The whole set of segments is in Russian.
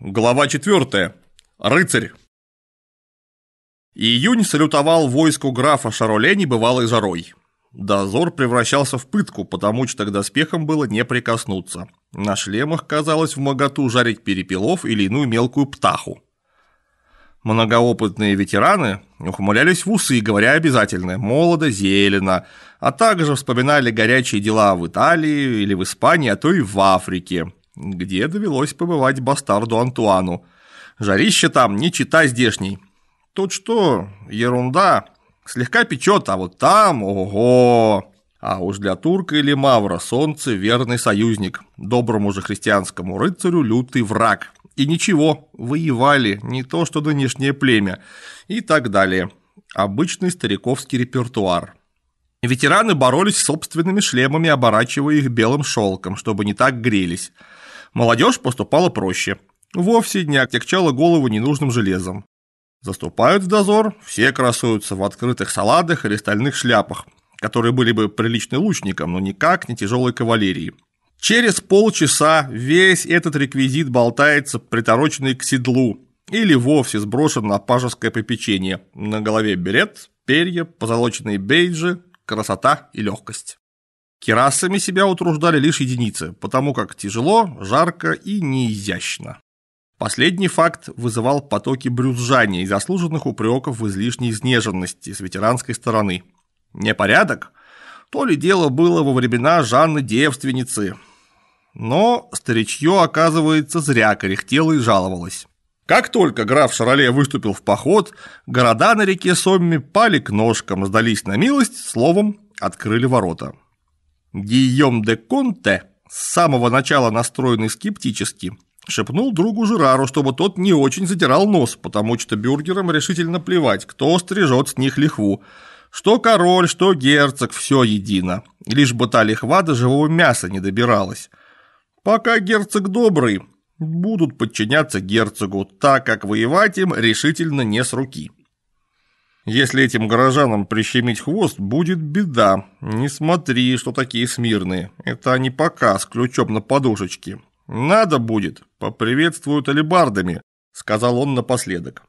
Глава 4. Рыцарь. Июнь салютовал войску графа Шароле небывалой жарой. Дозор превращался в пытку, потому что к доспехам было не прикоснуться. На шлемах казалось в моготу жарить перепелов или иную мелкую птаху. Многоопытные ветераны ухмылялись в усы, говоря обязательно «молодо, зелено», а также вспоминали горячие дела в Италии или в Испании, а то и в Африке, где довелось побывать бастарду Антуану. Жарище там не читай здешней. Тут что, ерунда, слегка печет, а вот там, ого! А уж для турка или мавра солнце верный союзник, доброму же христианскому рыцарю лютый враг. И ничего, воевали, не то что нынешнее племя, и так далее. Обычный стариковский репертуар. Ветераны боролись с собственными шлемами, оборачивая их белым шелком, чтобы не так грелись. Молодежь поступала проще. Вовсе не отягчала голову ненужным железом. Заступают в дозор, все красуются в открытых саладах или стальных шляпах, которые были бы приличны лучникам, но никак не тяжелой кавалерии. Через полчаса весь этот реквизит болтается, притороченный к седлу, или вовсе сброшен на пажеское попечение. На голове берет, перья, позолоченные бейджи, красота и легкость. Керасами себя утруждали лишь единицы, потому как тяжело, жарко и неизящно. Последний факт вызывал потоки брюзжания и заслуженных упреков в излишней изнеженности с ветеранской стороны. Непорядок? То ли дело было во времена Жанны-девственницы. Но старичье, оказывается, зря корехтело и жаловалось. Как только граф Шароле выступил в поход, города на реке Сомми пали к ножкам, сдались на милость, словом, открыли ворота. Гийом де Конте, с самого начала настроенный скептически, шепнул другу Жерару, чтобы тот не очень задирал нос, потому что бюргерам решительно плевать, кто стрижет с них лихву. Что король, что герцог, все едино. Лишь бы та лихва до живого мяса не добиралась. Пока герцог добрый, будут подчиняться герцогу, так как воевать им решительно не с руки. Если этим горожанам прищемить хвост, будет беда. Не смотри, что такие смирные. Это не показ ключом на подушечке. Надо будет, поприветствуют алебардами, сказал он напоследок.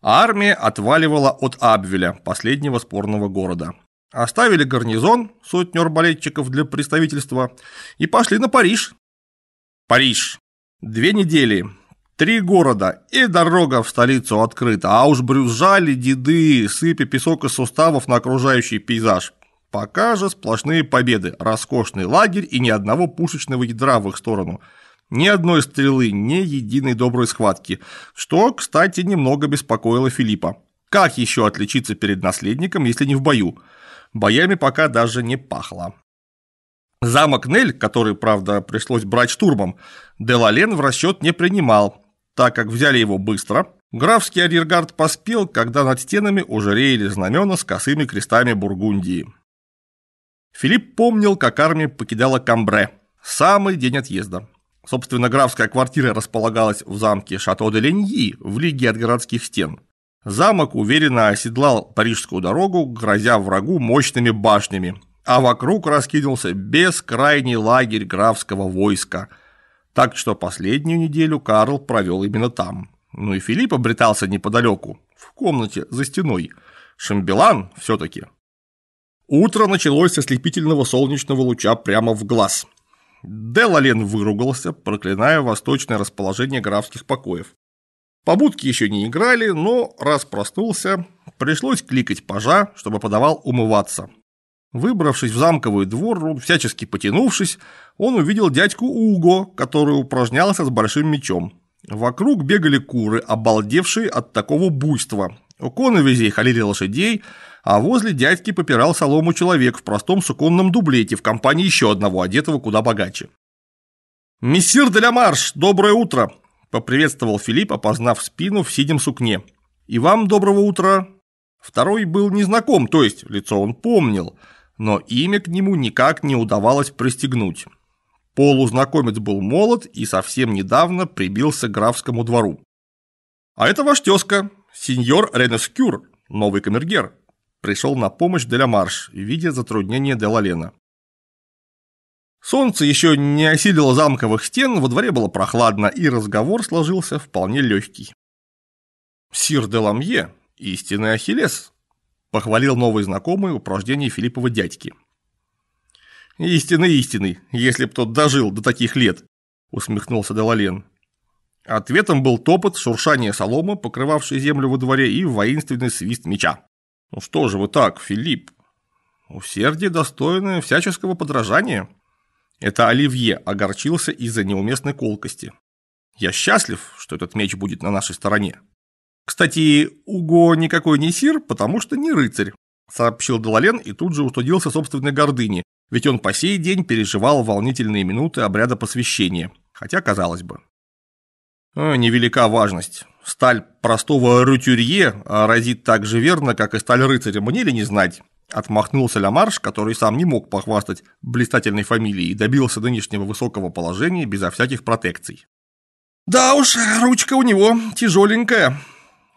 Армия отваливала от Абвеля, последнего спорного города. Оставили гарнизон, сотню арбалетчиков для представительства, и пошли на Париж. Париж. Две недели, Три города, и дорога в столицу открыта, а уж брюзжали деды, сыпи песок из суставов на окружающий пейзаж. Пока же сплошные победы, роскошный лагерь и ни одного пушечного ядра в их сторону. Ни одной стрелы, ни единой доброй схватки, что, кстати, немного беспокоило Филиппа. Как еще отличиться перед наследником, если не в бою? Боями пока даже не пахло. Замок Нель, который, правда, пришлось брать штурмом, Делален в расчет не принимал, так как взяли его быстро. Графский арьергард поспел, когда над стенами уже реяли знамена с косыми крестами Бургундии. Филипп помнил, как армия покидала Камбре. Самый день отъезда. Собственно, графская квартира располагалась в замке Шато-де-Леньи, в лиге от городских стен. Замок уверенно оседлал парижскую дорогу, грозя врагу мощными башнями, а вокруг раскинулся бескрайний лагерь графского войска – так что последнюю неделю Карл провел именно там. Ну и Филипп обретался неподалеку, в комнате за стеной. Шамбелан все-таки. Утро началось со слепительного солнечного луча прямо в глаз. Делален выругался, проклиная восточное расположение графских покоев. Побудки еще не играли, но раз проснулся, пришлось кликать пажа, чтобы подавал умываться. Выбравшись в замковый двор, всячески потянувшись, он увидел дядьку Уго, который упражнялся с большим мечом. Вокруг бегали куры, обалдевшие от такого буйства. У коновизей халили лошадей, а возле дядьки попирал солому человек в простом суконном дублете в компании еще одного, одетого куда богаче. «Мессир де ля Марш, доброе утро!» – поприветствовал Филипп, опознав спину в синем сукне. «И вам доброго утра!» Второй был незнаком, то есть лицо он помнил – но имя к нему никак не удавалось пристегнуть. Полузнакомец был молод и совсем недавно прибился к графскому двору. «А это ваш тезка, сеньор Ренескюр, новый камергер», пришел на помощь Делямарш, видя затруднение Делалена. Солнце еще не осилило замковых стен, во дворе было прохладно, и разговор сложился вполне легкий. Сир Деламье, истинный Ахиллес, Похвалил новый знакомый упражнение Филиппова дядьки. Истинный истинный, если б тот дожил до таких лет», – усмехнулся Делален. Ответом был топот, шуршание соломы, покрывавшей землю во дворе, и воинственный свист меча. «Ну что же вы так, Филипп?» «Усердие достойное всяческого подражания». Это Оливье огорчился из-за неуместной колкости. «Я счастлив, что этот меч будет на нашей стороне». Кстати, Уго никакой не сир, потому что не рыцарь, сообщил Дололен и тут же устудился собственной гордыни, ведь он по сей день переживал волнительные минуты обряда посвящения, хотя, казалось бы. «А, невелика важность. Сталь простого рутюрье а разит так же верно, как и сталь рыцаря, мне ли не знать? Отмахнулся Ламарш, который сам не мог похвастать блистательной фамилией и добился нынешнего высокого положения безо всяких протекций. «Да уж, ручка у него тяжеленькая»,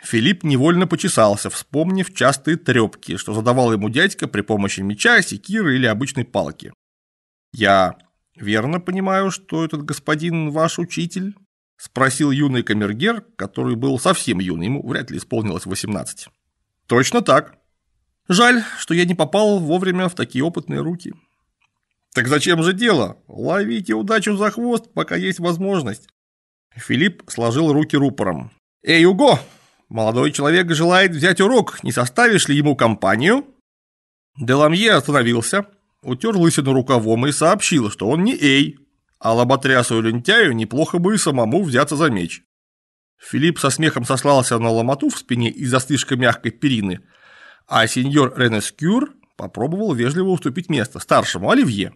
Филипп невольно почесался, вспомнив частые трепки, что задавал ему дядька при помощи меча, секиры или обычной палки. «Я верно понимаю, что этот господин ваш учитель?» – спросил юный камергер, который был совсем юный, ему вряд ли исполнилось 18. «Точно так. Жаль, что я не попал вовремя в такие опытные руки». «Так зачем же дело? Ловите удачу за хвост, пока есть возможность». Филипп сложил руки рупором. «Эй, Уго!» Молодой человек желает взять урок, не составишь ли ему компанию?» Деламье остановился, утер лысину рукавом и сообщил, что он не Эй, а лоботрясу лентяю неплохо бы и самому взяться за меч. Филипп со смехом сослался на ломоту в спине из-за слишком мягкой перины, а сеньор Ренескюр попробовал вежливо уступить место старшему Оливье.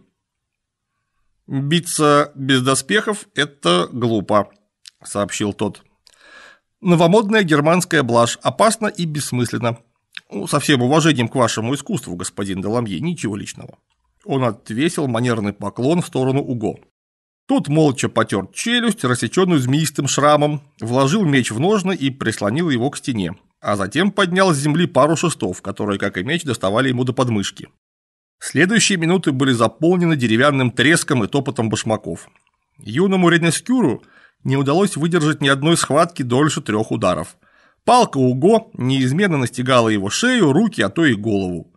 «Биться без доспехов – это глупо», – сообщил тот. Новомодная германская блажь опасна и бессмысленна. Ну, со всем уважением к вашему искусству, господин Деламье, ничего личного. Он отвесил манерный поклон в сторону Уго. Тот молча потер челюсть, рассеченную змеистым шрамом, вложил меч в ножны и прислонил его к стене, а затем поднял с земли пару шестов, которые, как и меч, доставали ему до подмышки. Следующие минуты были заполнены деревянным треском и топотом башмаков. Юному Ренескюру – не удалось выдержать ни одной схватки дольше трех ударов. Палка Уго неизменно настигала его шею, руки, а то и голову.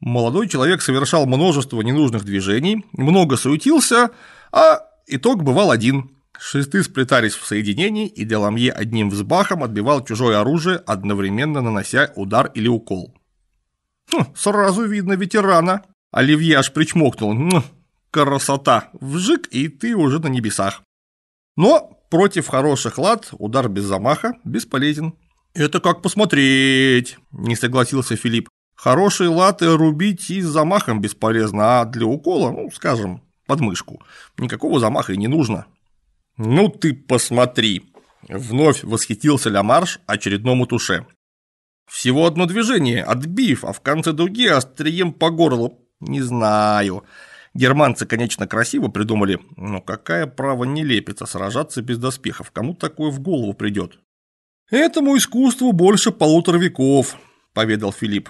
Молодой человек совершал множество ненужных движений, много суетился, а итог бывал один. Шесты сплетались в соединении, и Деламье одним взбахом отбивал чужое оружие, одновременно нанося удар или укол. Хм, «Сразу видно ветерана!» Оливье аж причмокнул. «Хм, «Красота! Вжик, и ты уже на небесах!» Но против хороших лад удар без замаха бесполезен. «Это как посмотреть», – не согласился Филипп. «Хорошие латы рубить и с замахом бесполезно, а для укола, ну, скажем, подмышку. Никакого замаха и не нужно». «Ну ты посмотри», – вновь восхитился Ламарш очередному туше. «Всего одно движение, отбив, а в конце дуги острием по горлу. Не знаю. Германцы, конечно, красиво придумали, но какая право не лепится сражаться без доспехов, кому такое в голову придет? «Этому искусству больше полутора веков», – поведал Филипп.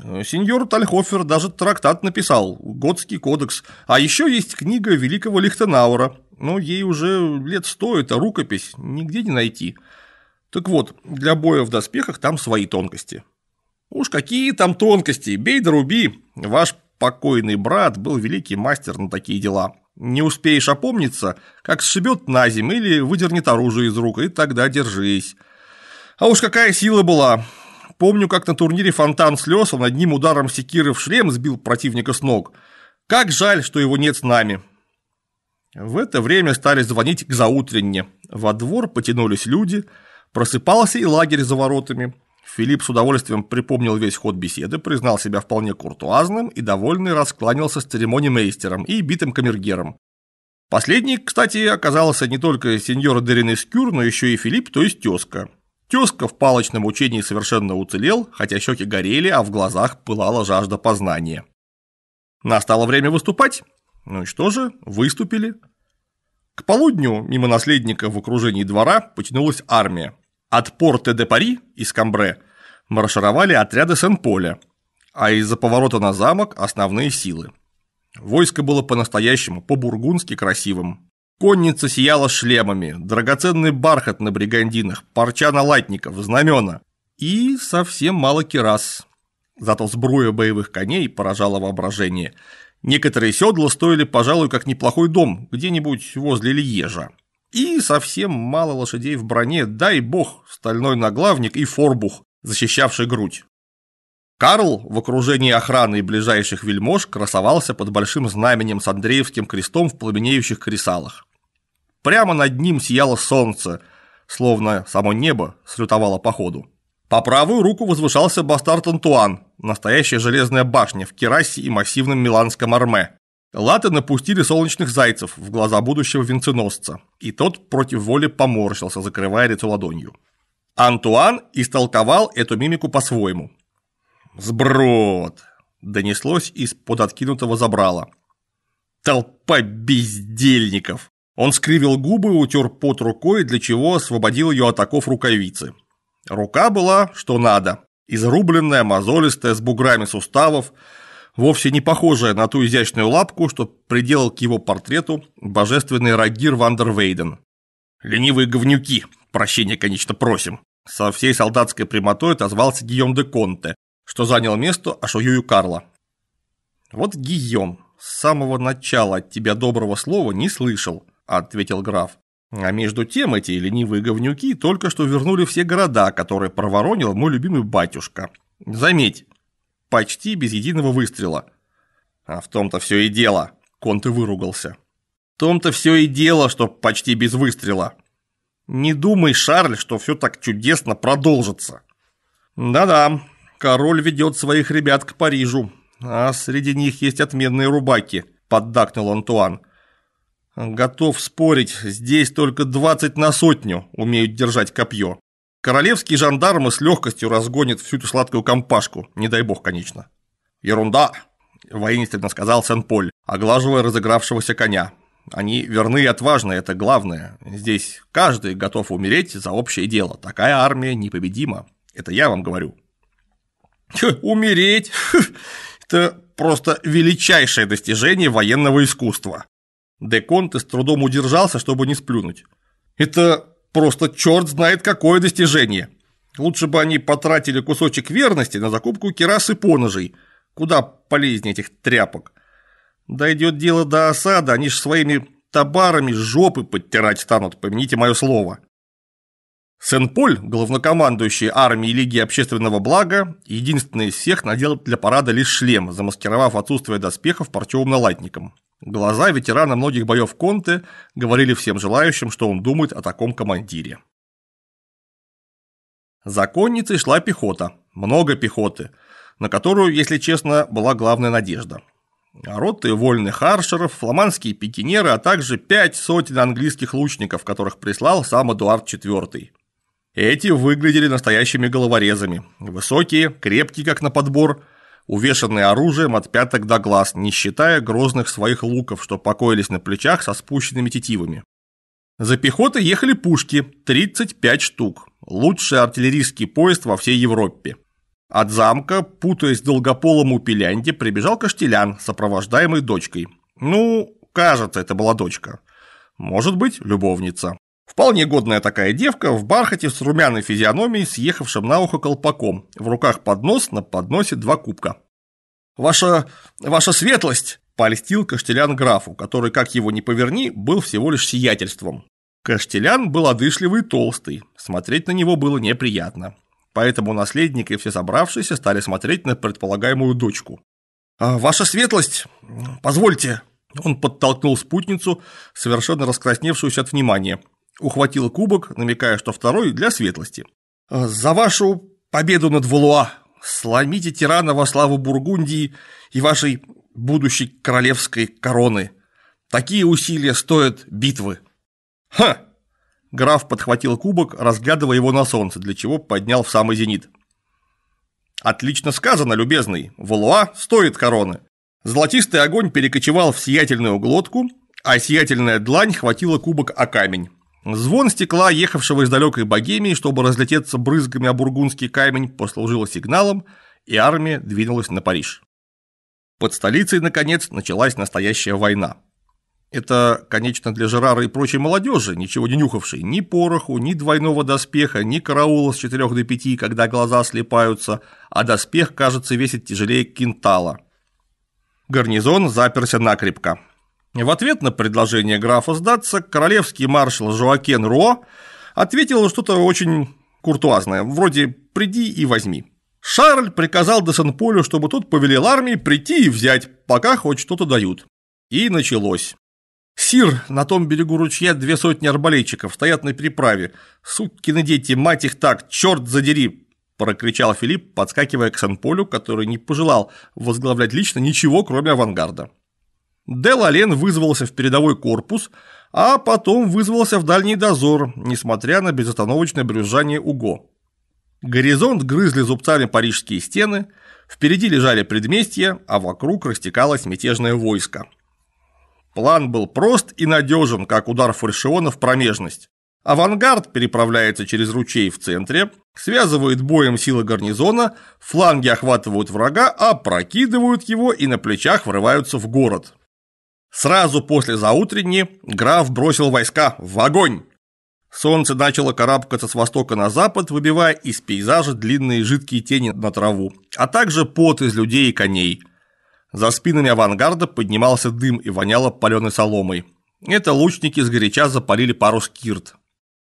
Э, сеньор Тальхофер даже трактат написал, Готский кодекс, а еще есть книга великого Лихтенаура, но ну, ей уже лет сто, это рукопись, нигде не найти. Так вот, для боя в доспехах там свои тонкости. Уж какие там тонкости, бей да руби, ваш покойный брат был великий мастер на такие дела. Не успеешь опомниться, как сшибет на землю или выдернет оружие из рук, и тогда держись. А уж какая сила была! Помню, как на турнире фонтан слез он одним ударом секиры в шлем сбил противника с ног. Как жаль, что его нет с нами. В это время стали звонить к заутренне. Во двор потянулись люди, просыпался и лагерь за воротами. Филипп с удовольствием припомнил весь ход беседы, признал себя вполне куртуазным и довольный раскланялся с церемонимейстером и битым камергером. Последний, кстати, оказался не только сеньор Дерин Искюр, но еще и Филипп, то есть тезка. Тезка в палочном учении совершенно уцелел, хотя щеки горели, а в глазах пылала жажда познания. Настало время выступать. Ну и что же, выступили. К полудню мимо наследника в окружении двора потянулась армия. От порта де Пари из Камбре маршировали отряды Сен-Поля, а из-за поворота на замок – основные силы. Войско было по-настоящему, по-бургундски красивым. Конница сияла шлемами, драгоценный бархат на бригандинах, парча на латников, знамена и совсем мало керас. Зато сбруя боевых коней поражала воображение. Некоторые седла стоили, пожалуй, как неплохой дом где-нибудь возле Льежа. И совсем мало лошадей в броне, дай бог, стальной наглавник и форбух, защищавший грудь. Карл в окружении охраны и ближайших вельмож красовался под большим знаменем с Андреевским крестом в пламенеющих кресалах. Прямо над ним сияло солнце, словно само небо слютовало по ходу. По правую руку возвышался бастард Антуан, настоящая железная башня в керасе и массивном миланском арме. Латы напустили солнечных зайцев в глаза будущего венценосца, и тот против воли поморщился, закрывая лицо ладонью. Антуан истолковал эту мимику по-своему. «Сброд!» – донеслось из-под откинутого забрала. «Толпа бездельников!» Он скривил губы, и утер пот рукой, для чего освободил ее от оков рукавицы. Рука была, что надо, изрубленная, мозолистая, с буграми суставов – вовсе не похожая на ту изящную лапку, что приделал к его портрету божественный Рагир Вандервейден. «Ленивые говнюки, прощения, конечно, просим!» Со всей солдатской прямотой отозвался Гийом де Конте, что занял место ашоюю Карла. «Вот Гийом, с самого начала от тебя доброго слова не слышал», – ответил граф. «А между тем эти ленивые говнюки только что вернули все города, которые проворонил мой любимый батюшка. Заметь, почти без единого выстрела. А в том-то все и дело, Конте выругался. В том-то все и дело, что почти без выстрела. Не думай, Шарль, что все так чудесно продолжится. Да-да, король ведет своих ребят к Парижу, а среди них есть отменные рубаки, поддакнул Антуан. Готов спорить, здесь только 20 на сотню умеют держать копье. Королевские жандармы с легкостью разгонят всю эту сладкую компашку, не дай бог, конечно. «Ерунда», – воинственно сказал Сен-Поль, оглаживая разыгравшегося коня. «Они верны и отважны, это главное. Здесь каждый готов умереть за общее дело. Такая армия непобедима. Это я вам говорю». «Умереть? Это просто величайшее достижение военного искусства». Деконте с трудом удержался, чтобы не сплюнуть. «Это Просто черт знает какое достижение. Лучше бы они потратили кусочек верности на закупку керас и поножей. Куда полезнее этих тряпок. Дойдет дело до осады, они ж своими табарами жопы подтирать станут, помяните мое слово. Сен-Поль, главнокомандующий армией Лиги общественного блага, единственный из всех надел для парада лишь шлем, замаскировав отсутствие доспехов парчевым налатником. Глаза ветерана многих боев Конте говорили всем желающим, что он думает о таком командире. За конницей шла пехота, много пехоты, на которую, если честно, была главная надежда. Роты вольных аршеров, фламандские пикинеры, а также пять сотен английских лучников, которых прислал сам Эдуард IV. Эти выглядели настоящими головорезами. Высокие, крепкие, как на подбор, увешанные оружием от пяток до глаз, не считая грозных своих луков, что покоились на плечах со спущенными тетивами. За пехотой ехали пушки, 35 штук, лучший артиллерийский поезд во всей Европе. От замка, путаясь в долгополом упелянде, прибежал Каштелян, сопровождаемый дочкой. Ну, кажется, это была дочка. Может быть, любовница. Вполне годная такая девка в бархате с румяной физиономией, съехавшим на ухо колпаком. В руках поднос, на подносе два кубка. «Ваша... ваша светлость!» – польстил Каштелян графу, который, как его ни поверни, был всего лишь сиятельством. Каштелян был одышливый и толстый, смотреть на него было неприятно. Поэтому наследник и все собравшиеся стали смотреть на предполагаемую дочку. «А, «Ваша светлость, позвольте!» Он подтолкнул спутницу, совершенно раскрасневшуюся от внимания – Ухватила кубок, намекая, что второй для светлости. «Э, «За вашу победу над Валуа! Сломите тирана во славу Бургундии и вашей будущей королевской короны! Такие усилия стоят битвы!» «Ха!» Граф подхватил кубок, разглядывая его на солнце, для чего поднял в самый зенит. «Отлично сказано, любезный, Валуа стоит короны!» Золотистый огонь перекочевал в сиятельную глотку, а сиятельная длань хватила кубок о камень. Звон стекла, ехавшего из далекой Богемии, чтобы разлететься брызгами о бургундский камень, послужил сигналом, и армия двинулась на Париж. Под столицей, наконец, началась настоящая война. Это, конечно, для Жерара и прочей молодежи, ничего не нюхавшей ни пороху, ни двойного доспеха, ни караула с 4 до 5, когда глаза слепаются, а доспех, кажется, весит тяжелее кинтала. Гарнизон заперся накрепко. В ответ на предложение графа сдаться, королевский маршал Жоакен Руо ответил что-то очень куртуазное, вроде «приди и возьми». Шарль приказал де полю чтобы тот повелел армии прийти и взять, пока хоть что-то дают. И началось. «Сир, на том берегу ручья две сотни арбалетчиков стоят на переправе. Сукины дети, мать их так, черт задери!» – прокричал Филипп, подскакивая к Сен-Полю, который не пожелал возглавлять лично ничего, кроме авангарда. Делален вызвался в передовой корпус, а потом вызвался в дальний дозор, несмотря на безостановочное брюзжание УГО. Горизонт грызли зубцами парижские стены, впереди лежали предместья, а вокруг растекалось мятежное войско. План был прост и надежен, как удар фальшиона в промежность. Авангард переправляется через ручей в центре, связывает боем силы гарнизона, фланги охватывают врага, опрокидывают а его и на плечах врываются в город. Сразу после заутренни граф бросил войска в огонь. Солнце начало карабкаться с востока на запад, выбивая из пейзажа длинные жидкие тени на траву, а также пот из людей и коней. За спинами авангарда поднимался дым и воняло паленой соломой. Это лучники сгоряча запалили пару скирт.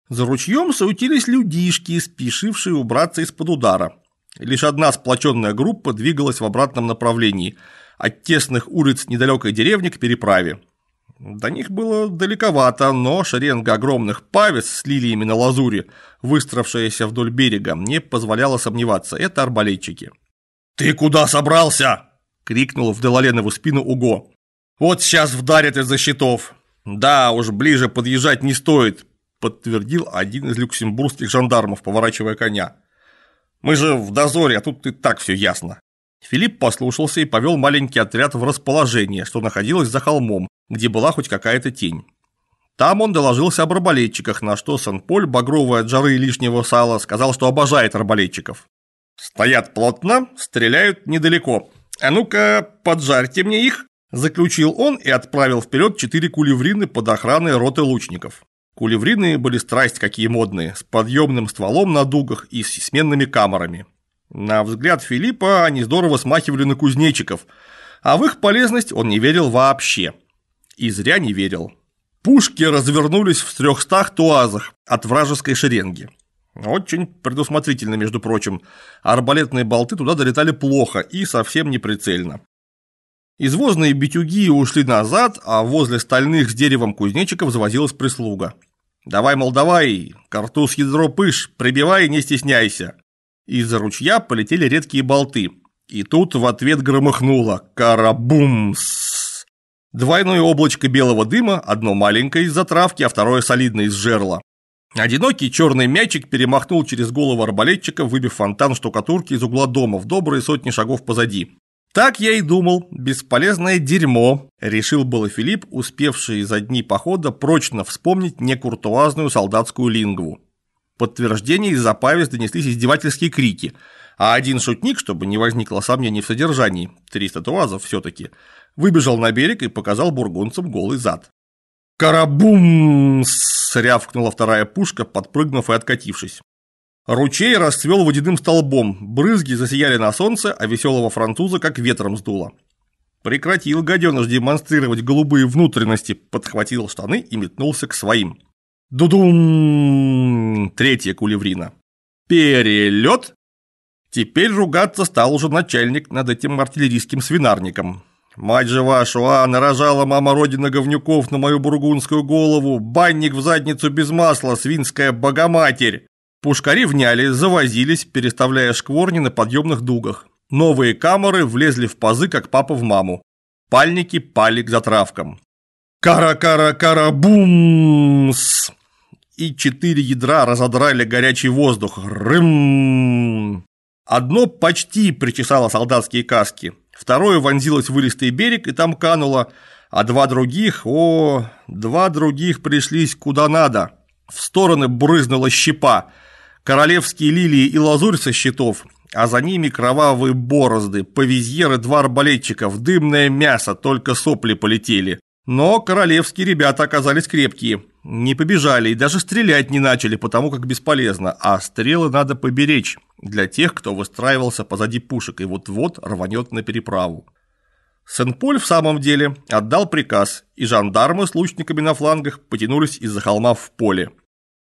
За ручьем суетились людишки, спешившие убраться из-под удара. Лишь одна сплоченная группа двигалась в обратном направлении – от тесных улиц недалекой деревни к переправе. До них было далековато, но шеренга огромных павец с лилиями на лазуре, выстроившаяся вдоль берега, не позволяла сомневаться, это арбалетчики. «Ты куда собрался?» – крикнул в Делаленову спину Уго. «Вот сейчас вдарят из-за щитов!» «Да, уж ближе подъезжать не стоит», – подтвердил один из люксембургских жандармов, поворачивая коня. «Мы же в дозоре, а тут и так все ясно». Филипп послушался и повел маленький отряд в расположение, что находилось за холмом, где была хоть какая-то тень. Там он доложился об арбалетчиках, на что Сан-Поль, багровая от жары и лишнего сала, сказал, что обожает арбалетчиков. «Стоят плотно, стреляют недалеко. А ну-ка, поджарьте мне их!» Заключил он и отправил вперед четыре кулеврины под охраной роты лучников. Кулеврины были страсть какие модные, с подъемным стволом на дугах и с сменными камерами. На взгляд Филиппа они здорово смахивали на кузнечиков, а в их полезность он не верил вообще. И зря не верил. Пушки развернулись в трехстах туазах от вражеской шеренги. Очень предусмотрительно, между прочим. Арбалетные болты туда долетали плохо и совсем неприцельно. Извозные битюги ушли назад, а возле стальных с деревом кузнечиков завозилась прислуга. «Давай, мол, давай, картуз ядро пыш, прибивай, не стесняйся». Из-за ручья полетели редкие болты. И тут в ответ громыхнуло «Карабумс!». Двойное облачко белого дыма, одно маленькое из затравки, а второе солидное из жерла. Одинокий черный мячик перемахнул через голову арбалетчика, выбив фонтан штукатурки из угла дома в добрые сотни шагов позади. Так я и думал, бесполезное дерьмо, решил было Филипп, успевший за дни похода прочно вспомнить некуртуазную солдатскую лингву подтверждение из-за павес донеслись издевательские крики, а один шутник, чтобы не возникло сомнений в содержании, 300 туазов все таки выбежал на берег и показал бургунцам голый зад. «Карабум!» – срявкнула вторая пушка, подпрыгнув и откатившись. Ручей расцвел водяным столбом, брызги засияли на солнце, а веселого француза как ветром сдуло. Прекратил гаденыш демонстрировать голубые внутренности, подхватил штаны и метнулся к своим. Дудум! Третья кулеврина. Перелет. Теперь ругаться стал уже начальник над этим артиллерийским свинарником. Мать же вашу, а, нарожала мама родина говнюков на мою бургундскую голову, банник в задницу без масла, свинская богоматерь. Пушкари вняли, завозились, переставляя шкворни на подъемных дугах. Новые камеры влезли в пазы, как папа в маму. Пальники пали к затравкам. Кара-кара-кара-бумс! и четыре ядра разодрали горячий воздух. Рым! Одно почти причесало солдатские каски, второе вонзилось в вылистый берег и там кануло, а два других, о, два других пришлись куда надо. В стороны брызнула щепа, королевские лилии и лазурь со щитов, а за ними кровавые борозды, повизьеры, два арбалетчиков, дымное мясо, только сопли полетели. Но королевские ребята оказались крепкие не побежали и даже стрелять не начали, потому как бесполезно, а стрелы надо поберечь для тех, кто выстраивался позади пушек и вот-вот рванет на переправу. Сен-Поль в самом деле отдал приказ, и жандармы с лучниками на флангах потянулись из-за холма в поле.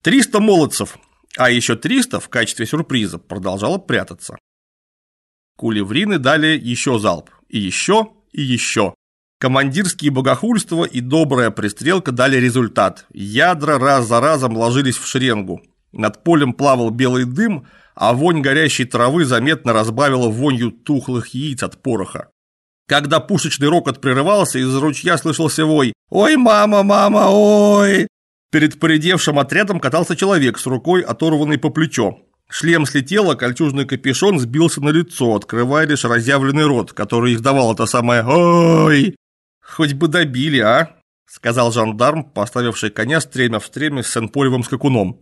300 молодцев, а еще 300 в качестве сюрприза продолжало прятаться. Кулеврины дали еще залп, и еще, и еще. Командирские богохульства и добрая пристрелка дали результат. Ядра раз за разом ложились в шеренгу. Над полем плавал белый дым, а вонь горящей травы заметно разбавила вонью тухлых яиц от пороха. Когда пушечный рокот прерывался, из ручья слышался вой «Ой, мама, мама, ой!». Перед поредевшим отрядом катался человек с рукой, оторванной по плечо. Шлем слетел, а кольчужный капюшон сбился на лицо, открывая лишь разъявленный рот, который издавал это самое «Ой!». Хоть бы добили, а!» Сказал жандарм, поставивший коня стремя в стремя с Сен-Полевым скакуном.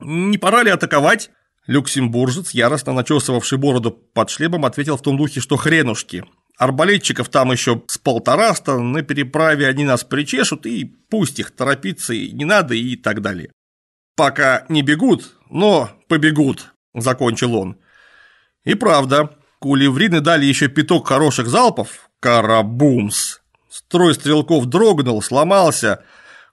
«Не пора ли атаковать?» Люксембуржец, яростно начесывавший бороду под шлемом, ответил в том духе, что хренушки. «Арбалетчиков там еще с полтораста, на переправе они нас причешут, и пусть их торопиться и не надо, и так далее». «Пока не бегут, но побегут», – закончил он. И правда, кулеврины дали еще пяток хороших залпов. Карабумс! Строй стрелков дрогнул, сломался.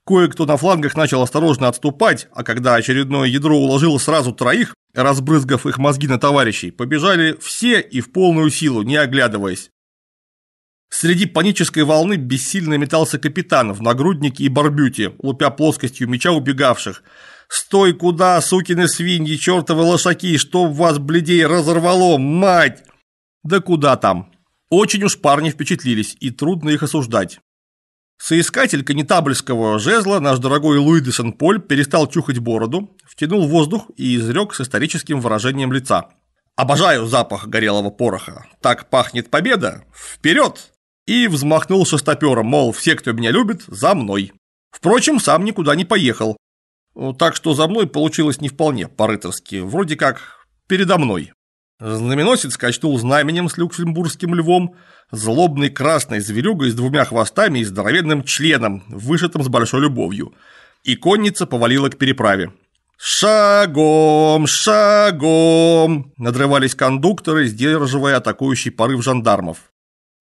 Кое-кто на флангах начал осторожно отступать, а когда очередное ядро уложило сразу троих, разбрызгав их мозги на товарищей, побежали все и в полную силу, не оглядываясь. Среди панической волны бессильно метался капитан в нагруднике и барбюте, лупя плоскостью меча убегавших. «Стой куда, сукины свиньи, чертовы лошаки, чтоб вас, бледей, разорвало, мать!» «Да куда там? Очень уж парни впечатлились, и трудно их осуждать. Соискатель канитабльского жезла, наш дорогой Луи де Сен-Поль, перестал чухать бороду, втянул воздух и изрек с историческим выражением лица. «Обожаю запах горелого пороха. Так пахнет победа. Вперед!» И взмахнул шестопером, мол, все, кто меня любит, за мной. Впрочем, сам никуда не поехал. Так что за мной получилось не вполне по-рыцарски, вроде как передо мной. Знаменосец качнул знаменем с люксембургским львом, злобной красной зверюгой с двумя хвостами и здоровенным членом, вышитым с большой любовью. И конница повалила к переправе. «Шагом! Шагом!» – надрывались кондукторы, сдерживая атакующий порыв жандармов.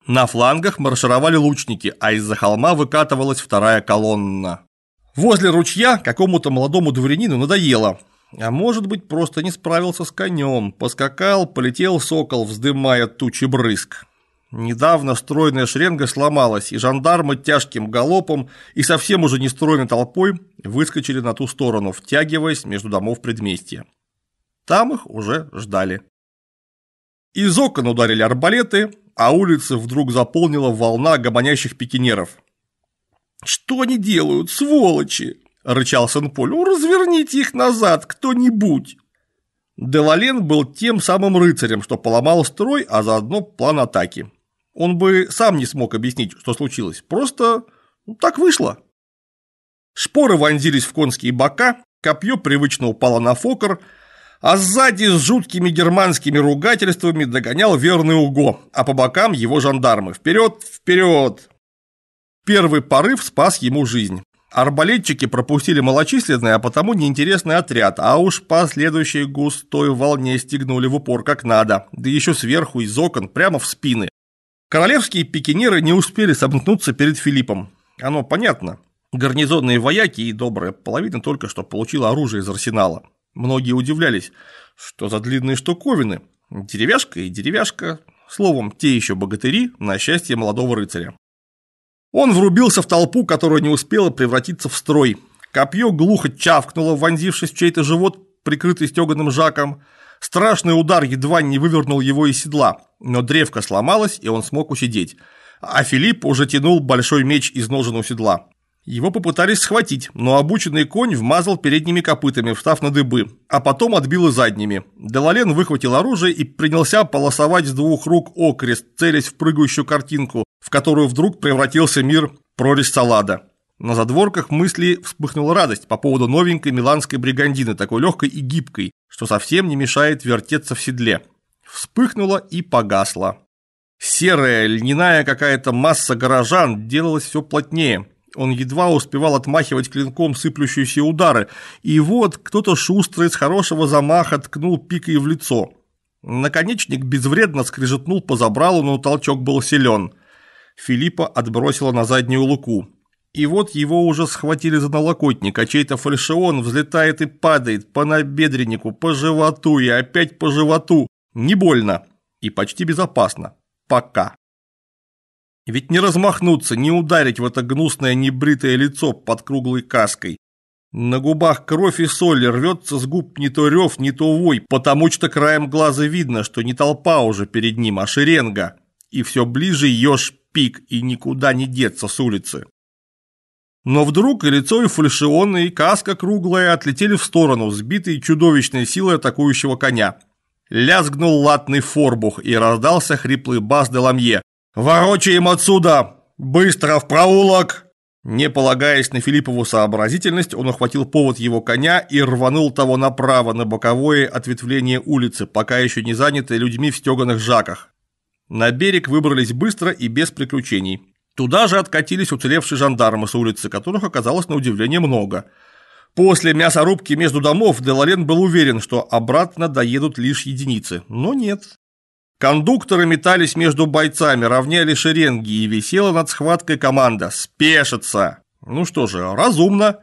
На флангах маршировали лучники, а из-за холма выкатывалась вторая колонна. Возле ручья какому-то молодому дворянину надоело – а может быть, просто не справился с конем, поскакал, полетел сокол, вздымая тучи брызг. Недавно стройная шеренга сломалась, и жандармы тяжким галопом и совсем уже не стройной толпой выскочили на ту сторону, втягиваясь между домов предместья. Там их уже ждали. Из окон ударили арбалеты, а улицы вдруг заполнила волна гомонящих пикинеров. «Что они делают, сволочи?» – рычал Сен-Поль. «Ну, «Разверните их назад кто-нибудь!» Делален был тем самым рыцарем, что поломал строй, а заодно план атаки. Он бы сам не смог объяснить, что случилось, просто ну, так вышло. Шпоры вонзились в конские бока, копье привычно упало на фокер, а сзади с жуткими германскими ругательствами догонял верный Уго, а по бокам его жандармы. Вперед, вперед! Первый порыв спас ему жизнь. Арбалетчики пропустили малочисленный, а потому неинтересный отряд, а уж последующие густой волне стегнули в упор как надо, да еще сверху из окон, прямо в спины. Королевские пикинеры не успели сомкнуться перед Филиппом. Оно понятно. Гарнизонные вояки и добрая половина только что получила оружие из арсенала. Многие удивлялись, что за длинные штуковины. Деревяшка и деревяшка. Словом, те еще богатыри на счастье молодого рыцаря. Он врубился в толпу, которая не успела превратиться в строй. Копье глухо чавкнуло, вонзившись в чей-то живот, прикрытый стеганым жаком. Страшный удар едва не вывернул его из седла, но древко сломалось, и он смог усидеть. А Филипп уже тянул большой меч из ножен у седла. Его попытались схватить, но обученный конь вмазал передними копытами, встав на дыбы, а потом отбил и задними. Делален выхватил оружие и принялся полосовать с двух рук окрест, целясь в прыгающую картинку, которую вдруг превратился мир прорезь салада. На задворках мысли вспыхнула радость по поводу новенькой миланской бригандины, такой легкой и гибкой, что совсем не мешает вертеться в седле. Вспыхнула и погасла. Серая, льняная какая-то масса горожан делалась все плотнее. Он едва успевал отмахивать клинком сыплющиеся удары, и вот кто-то шустрый с хорошего замаха ткнул пикой в лицо. Наконечник безвредно скрежетнул по забралу, но толчок был силен – Филиппа отбросило на заднюю луку. И вот его уже схватили за налокотник, а чей-то фальшион взлетает и падает по набедреннику, по животу и опять по животу. Не больно и почти безопасно. Пока. Ведь не размахнуться, не ударить в это гнусное небритое лицо под круглой каской. На губах кровь и соль рвется с губ не то рев, не то вой, потому что краем глаза видно, что не толпа уже перед ним, а шеренга. И все ближе еж пик и никуда не деться с улицы. Но вдруг и лицо, и фальшион, и каска круглая отлетели в сторону, сбитые чудовищной силой атакующего коня. Лязгнул латный форбух, и раздался хриплый бас де Ламье. «Ворочаем отсюда! Быстро в проулок!» Не полагаясь на Филиппову сообразительность, он ухватил повод его коня и рванул того направо на боковое ответвление улицы, пока еще не занятое людьми в стеганых жаках. На берег выбрались быстро и без приключений. Туда же откатились уцелевшие жандармы, с улицы которых оказалось на удивление много. После мясорубки между домов Деларен был уверен, что обратно доедут лишь единицы, но нет. Кондукторы метались между бойцами, равняли шеренги и висела над схваткой команда «Спешится!». Ну что же, разумно.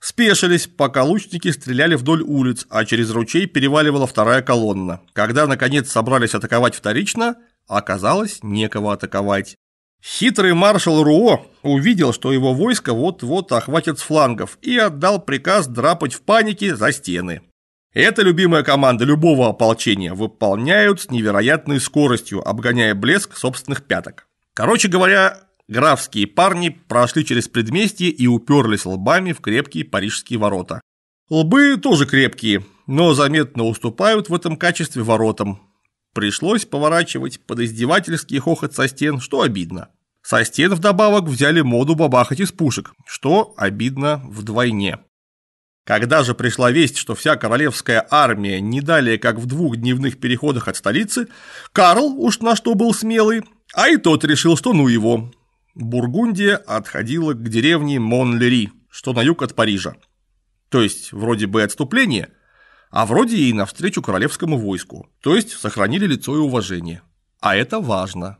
Спешились, пока лучники стреляли вдоль улиц, а через ручей переваливала вторая колонна. Когда, наконец, собрались атаковать вторично – Оказалось, некого атаковать. Хитрый маршал Руо увидел, что его войско вот-вот охватит с флангов и отдал приказ драпать в панике за стены. Эта любимая команда любого ополчения выполняют с невероятной скоростью, обгоняя блеск собственных пяток. Короче говоря, графские парни прошли через предместье и уперлись лбами в крепкие парижские ворота. Лбы тоже крепкие, но заметно уступают в этом качестве воротам, Пришлось поворачивать под издевательский хохот со стен, что обидно. Со стен вдобавок взяли моду бабахать из пушек, что обидно вдвойне. Когда же пришла весть, что вся королевская армия не далее, как в двух дневных переходах от столицы, Карл уж на что был смелый, а и тот решил, что ну его. Бургундия отходила к деревне Монлери, что на юг от Парижа. То есть вроде бы отступление, а вроде и навстречу королевскому войску, то есть сохранили лицо и уважение. А это важно.